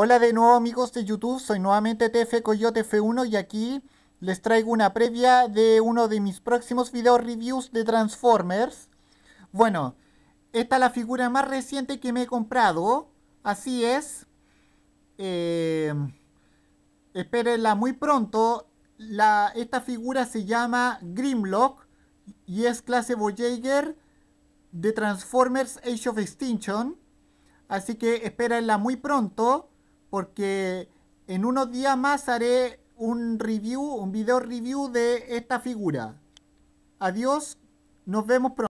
Hola de nuevo amigos de YouTube, soy nuevamente TF Coyote F1 y aquí les traigo una previa de uno de mis próximos video reviews de Transformers. Bueno, esta es la figura más reciente que me he comprado, así es. Em, espérenla muy pronto. esta figura se llama Grimlock y es clase Voyager de Transformers Age of Extinction. Así que espérenla muy pronto porque en unos días más haré un review, un video review de esta figura. Adiós, nos vemos pronto.